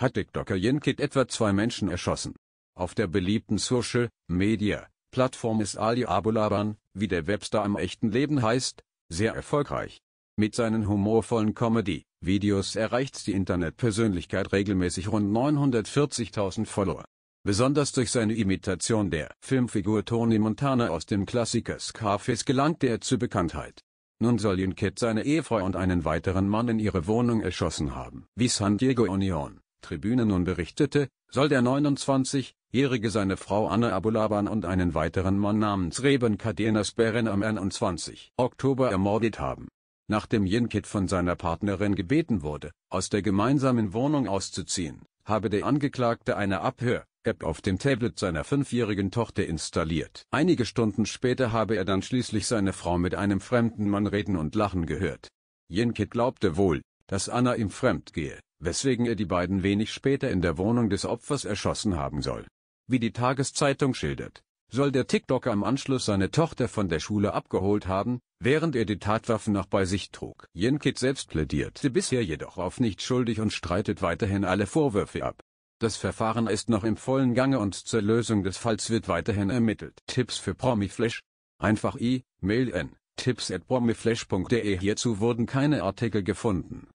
hat TikToker Yinkit etwa zwei Menschen erschossen. Auf der beliebten Social Media Plattform ist Ali Abulaban, wie der Webster im echten Leben heißt, sehr erfolgreich. Mit seinen humorvollen Comedy-Videos erreicht die Internetpersönlichkeit regelmäßig rund 940.000 Follower. Besonders durch seine Imitation der Filmfigur Tony Montana aus dem Klassiker Scarface gelangte er zur Bekanntheit. Nun soll Yunkit seine Ehefrau und einen weiteren Mann in ihre Wohnung erschossen haben, wie San Diego Union Tribüne nun berichtete, soll der 29-Jährige seine Frau Anne Abulaban und einen weiteren Mann namens Reben Kadenas Beren am 21. Oktober ermordet haben. Nachdem Yinkit von seiner Partnerin gebeten wurde, aus der gemeinsamen Wohnung auszuziehen, habe der Angeklagte eine Abhör-App auf dem Tablet seiner fünfjährigen Tochter installiert. Einige Stunden später habe er dann schließlich seine Frau mit einem fremden Mann reden und lachen gehört. Yinkit glaubte wohl, dass Anna ihm fremd gehe, weswegen er die beiden wenig später in der Wohnung des Opfers erschossen haben soll. Wie die Tageszeitung schildert, soll der TikToker am Anschluss seine Tochter von der Schule abgeholt haben, während er die Tatwaffen noch bei sich trug. Jenkit selbst plädierte bisher jedoch auf nicht schuldig und streitet weiterhin alle Vorwürfe ab. Das Verfahren ist noch im vollen Gange und zur Lösung des Falls wird weiterhin ermittelt. Tipps für Promiflash? Einfach i, mail n, tipps at promiflash.de Hierzu wurden keine Artikel gefunden.